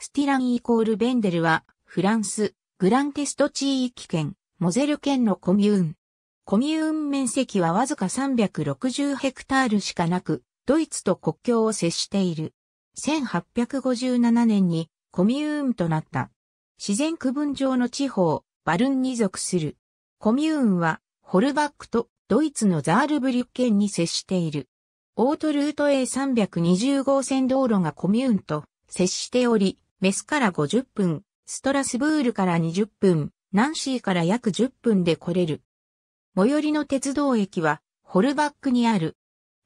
スティランイコールベンデルは、フランス、グランテスト地域圏、モゼル県のコミューン。コミューン面積はわずか360ヘクタールしかなく、ドイツと国境を接している。1857年にコミューンとなった。自然区分上の地方、バルンに属する。コミューンは、ホルバックとドイツのザールブリュッケンに接している。オートルート A320 号線道路がコミューンと接しており、メスから50分、ストラスブールから20分、ナンシーから約10分で来れる。最寄りの鉄道駅は、ホルバックにある。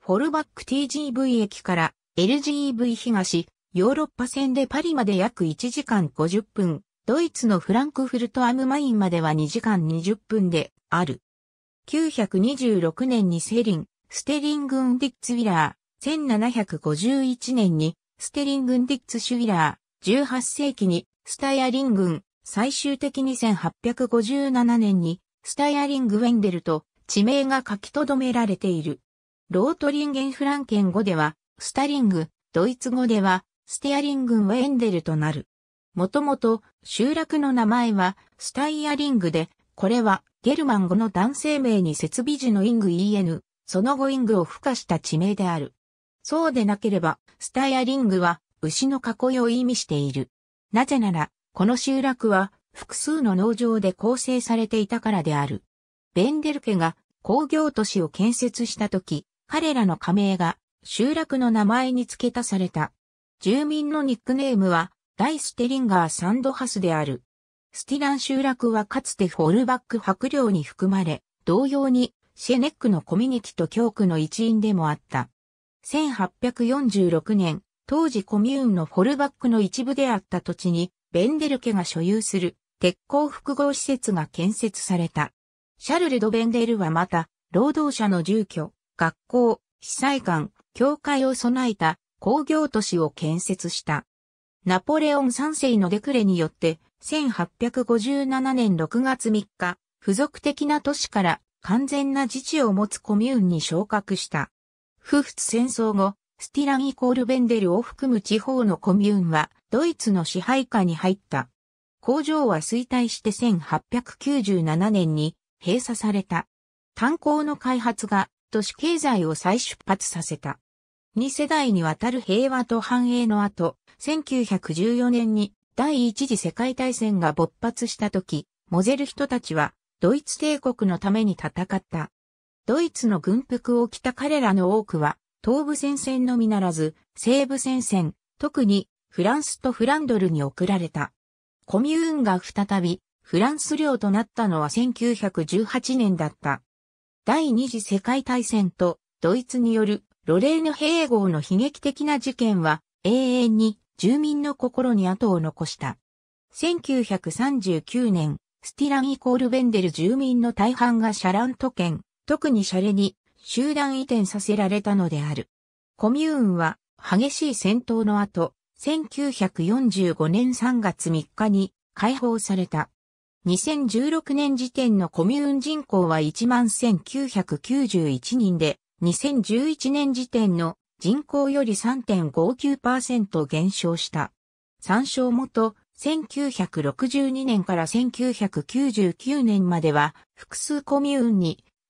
ホルバック TGV 駅から l g v 東、ヨーロッパ線でパリまで約1時間50分、ドイツのフランクフルトアムマインまでは2時間20分である。926年にセリン、ステリングンディッツウィラー、1751年にステリングンディッツシュウィラー、18世紀にスタヤリン軍、最終的に1857年にスタヤリングウェンデルと地名が書き留められている。ロートリンゲンフランケン語ではスタリング、ドイツ語ではステアリングンウェンデルとなる。もともと集落の名前はスタイアリングで、これはゲルマン語の男性名に設備時のイング EN、その後イングを付加した地名である。そうでなければ、スタイアリングは牛の囲いを意味している。なぜなら、この集落は複数の農場で構成されていたからである。ベンデル家が工業都市を建設した時、彼らの加盟が集落の名前に付け足された。住民のニックネームは、ダイステリンガーサンドハスである。スティラン集落はかつてフォルバック白領に含まれ、同様にシェネックのコミュニティと教区の一員でもあった。1846年、当時コミューンのフォルバックの一部であった土地に、ベンデル家が所有する鉄鋼複合施設が建設された。シャルル・ド・ベンデルはまた、労働者の住居、学校、被災館、教会を備えた工業都市を建設した。ナポレオン三世のデクレによって、1857年6月3日、付属的な都市から完全な自治を持つコミューンに昇格した。不仏戦争後、スティランイコールベンデルを含む地方のコミューンは、ドイツの支配下に入った。工場は衰退して1897年に閉鎖された。炭鉱の開発が都市経済を再出発させた。二世代にわたる平和と繁栄の後、1914年に第一次世界大戦が勃発した時、モゼル人たちはドイツ帝国のために戦った。ドイツの軍服を着た彼らの多くは東部戦線のみならず、西部戦線、特にフランスとフランドルに送られた。コミューンが再びフランス領となったのは1918年だった。第二次世界大戦とドイツによるロレーヌ併合の悲劇的な事件は永遠に住民の心に後を残した。1939年、スティランイコールベンデル住民の大半がシャラント県、特にシャレに集団移転させられたのである。コミューンは激しい戦闘の後、1945年3月3日に解放された。2016年時点のコミューン人口は11,991人で、2011年時点の人口より3.59%減少した。参照元、1962年から1999年までは複数コミューンに